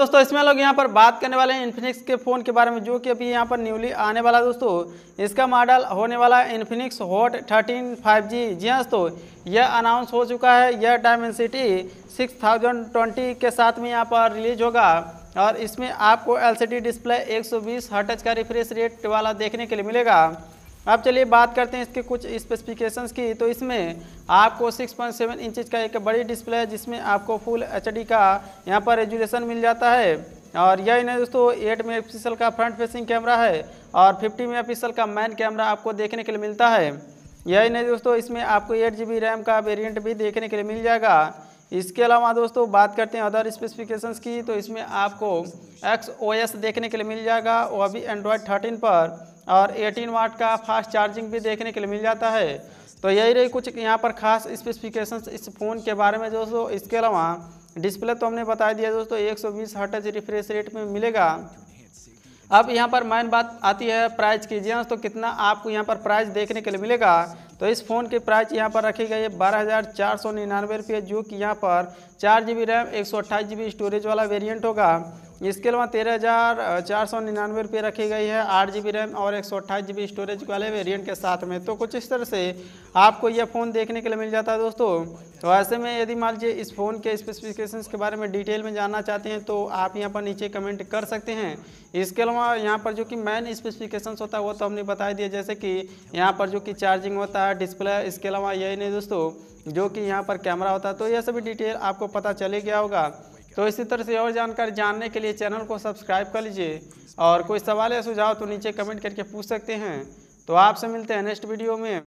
दोस्तों इसमें लोग यहाँ पर बात करने वाले हैं इन्फिनिक्स के फ़ोन के बारे में जो कि अभी यहाँ पर न्यूली आने वाला दोस्तों इसका मॉडल होने वाला है Infinix hot thirteen five G जी हाँ दोस्तों यह अनाउंस हो चुका है यह डायमेंसिटी ट्वेंटी के साथ में यहाँ पर रिलीज होगा और इसमें आपको डी डिस्प्ले एक सौ हर्टज का रिफ्रेश रेट वाला देखने के लिए मिलेगा अब चलिए बात करते हैं इसके कुछ स्पेसिफिकेशंस की तो इसमें आपको 6.7 पॉइंट इंचज का एक बड़ी डिस्प्ले है जिसमें आपको फुल एच का यहाँ पर रेजुलेशन मिल जाता है और यही नहीं दोस्तों एट मेगा का फ्रंट फेसिंग कैमरा है और फिफ्टी मेगा का मैन कैमरा आपको देखने के लिए मिलता है यही नहीं दोस्तों इसमें आपको एट जी रैम का वेरियंट भी देखने के लिए मिल जाएगा इसके अलावा दोस्तों बात करते हैं अदर स्पेसिफिकेशंस की तो इसमें आपको एक्स ओ एस देखने के लिए मिल जाएगा वह भी एंड्रॉयड थर्टीन पर और 18 वाट का फास्ट चार्जिंग भी देखने के लिए मिल जाता है तो यही रही कुछ यहाँ पर खास स्पेसिफिकेशंस इस फ़ोन के बारे में दोस्तों इसके अलावा डिस्प्ले तो हमने बता दिया दोस्तों 120 सौ बीस रिफ्रेश रेट में मिलेगा अब यहाँ पर मैन बात आती है प्राइस की जी तो कितना आपको यहाँ पर प्राइस देखने के लिए मिलेगा तो इस फ़ोन की प्राइस यहाँ पर रखी गई है बारह हज़ार चार सौ निन्यानवे रुपये जो कि यहाँ पर चार जी बी रैम एक सौ अट्ठाईस जी बी स्टोरेज वाला वेरिएंट होगा इसके अलावा तेरह हज़ार चार सौ निन्यानवे रुपये रखी गई है आठ जी बी रैम और एक सौ अट्ठाईस जी बी स्टोरेज वाले वेरिएंट के साथ में तो कुछ इस तरह से आपको यह फ़ोन देखने के लिए मिल जाता है दोस्तों तो ऐसे में यदि मान लीजिए इस फ़ोन के स्पेसिफिकेशंस के बारे में डिटेल में जानना चाहते हैं तो आप यहाँ पर नीचे कमेंट कर सकते हैं इसके अलावा यहाँ पर जो कि मैन स्पेसिफ़िकेशन होता है वो तो हमने बता दिया जैसे कि यहाँ पर जो कि चार्जिंग होता है डिस्प्ले इसके अलावा यही नहीं दोस्तों जो कि यहाँ पर कैमरा होता है तो यह सभी डिटेल आपको पता चले गया होगा तो इसी तरह से और जानकारी जानने के लिए चैनल को सब्सक्राइब कर लीजिए और कोई सवाल या सुझाव तो नीचे कमेंट करके पूछ सकते हैं तो आपसे मिलते हैं नेक्स्ट वीडियो में